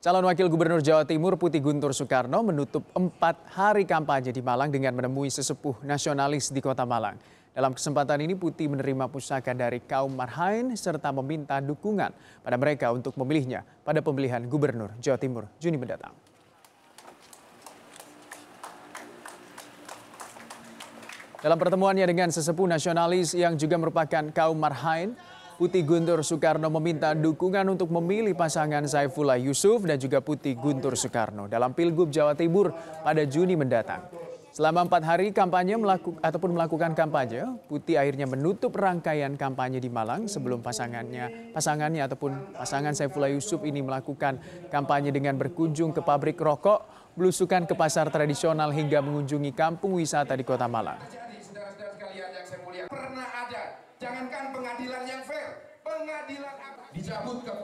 Calon Wakil Gubernur Jawa Timur Putih Guntur Soekarno menutup empat hari kampanye di Malang dengan menemui sesepuh nasionalis di kota Malang. Dalam kesempatan ini Putih menerima pusaka dari kaum Marhain serta meminta dukungan pada mereka untuk memilihnya pada pemilihan Gubernur Jawa Timur Juni mendatang. Dalam pertemuannya dengan sesepuh nasionalis yang juga merupakan kaum Marhain, Putih Guntur Soekarno meminta dukungan untuk memilih pasangan Saifullah Yusuf dan juga Putih Guntur Soekarno dalam Pilgub Jawa Timur pada Juni mendatang. Selama empat hari kampanye melaku, ataupun melakukan kampanye, Putih akhirnya menutup rangkaian kampanye di Malang sebelum pasangannya, pasangannya ataupun pasangan Saifullah Yusuf ini melakukan kampanye dengan berkunjung ke pabrik rokok, belusukan ke pasar tradisional hingga mengunjungi kampung wisata di kota Malang ada jangankan pengadilan yang fair pengadilan apa? dicabut kekuatan.